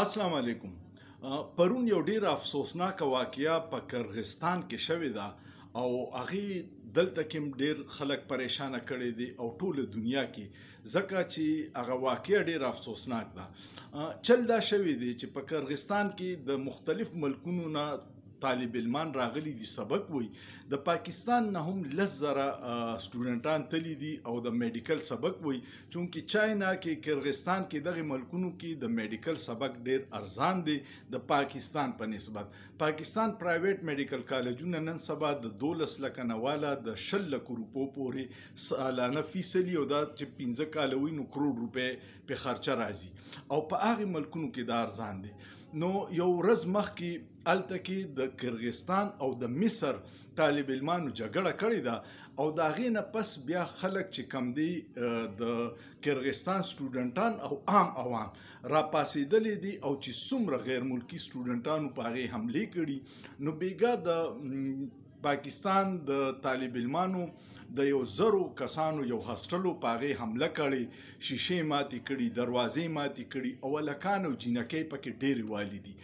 السلام علیکم پرون یو ډیر افسوسناک واقعیا په کرغستان کې شوې ده او هغه دلته کې ډیر خلک پریشانه کړي دي او ټول دنیا کې ځکه چې هغه واقعیا ډیر افسوسناک ده uh, چل دا شوې دي چې په کرغستان کې د مختلف ملکونو نه طالب علمان راغلي دي سبق وي د پاکستان نه هم لز زره سټوډنټان تللی دي او د میډیکل سبق وي چونکی چاینا کې کرغستان کې دغه ملکونو کې د میډیکل سبق ډیر ارزان دي د پاکستان په نسبت پاکستان پرایویټ میډیکل کالجونه نن سبا د 12 لکه نواله د 10 لکه روپو پورې سالانه فیصلی او دا چې 15 کالوي نو کروڑ روپې په خرچه راځي او په هغه ملکونو کې دا ارزان دي نو یو ورځ مخکې الته کې د کرغستان او د مصر طالب علمانو جګړه کړې ده او دا غینه پس بیا خلک چې کم دی د کرغستان سټوډنټان او عام عوام را پاسېدلې دي او چې څومره غیر ملکی سټوډنټانو په هغه حمله کړې نو بیګا د پاکستان د طالب علمانو د یو زرو کسانو یو هاستلو پاغه حمله کړي شیشې ماتې کړي دروازې ماتې کړي او لکانو جنکې پکې ډېری والدي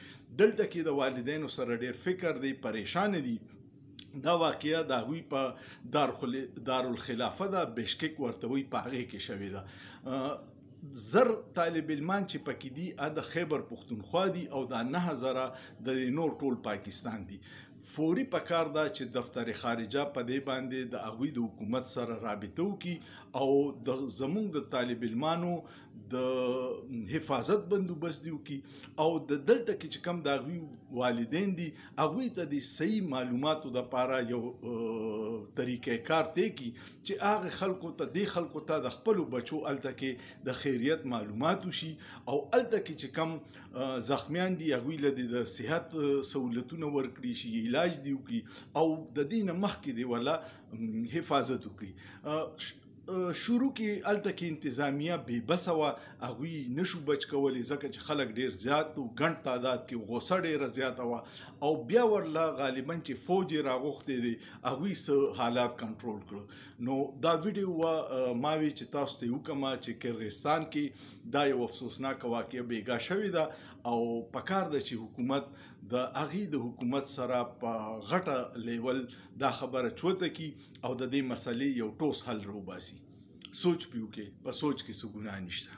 دلته کې د والدینو سره ډېر فکر دی پریشان دي دا واقعیا د هغوی په دارالخلافه د بشکک ورتوي پاغه کې شوې ده زر طالب علمان چې پکې دي د خیبر پښتونخوا دي او د 9000 د نور ټول پاکستان دي فوري پکار دا چې دفتر خارجه په دې باندې د اغوی د حکومت سره رابطه وکي او د زمونږ د طالب علمانو د حفاظت بندوبست دی وکي او د دلته کې چې کم د اغوی والدین دي اغوی ته د صحیح معلوماتو د پاره یو طریقې کار ته کی چې هغه خلکو ته د خلکو ته د خپل بچو الته کې د خیریت معلومات وشي او الته کې چې کم زخمیان دي اغوی له د صحت سہولتونو ورکړي شي علاج دی وکي او د دین مخکې دی ولا حفاظت وکي شروع کې الته کې انتظامیه به بسوه اغوی نشو بچ کولې ځکه چې خلک ډیر زیات او غنټ تعداد کې غوسه ډیر زیات و او بیا ورلا غالبا چې فوج راغوختې دي اغوی سه حالات کنټرول کړ نو دا ویډیو ما وی چې تاسو ته حکم چې کرغستان کې دا یو افسوسناک واقعي بیګا شوې ده او پکار د چې حکومت د اغي د حکومت سره په غټه لیول دا خبره چوته کی او د دې مسلې یو ټوس حل روباسي سوچ پیو کې په سوچ کې سګونه نشته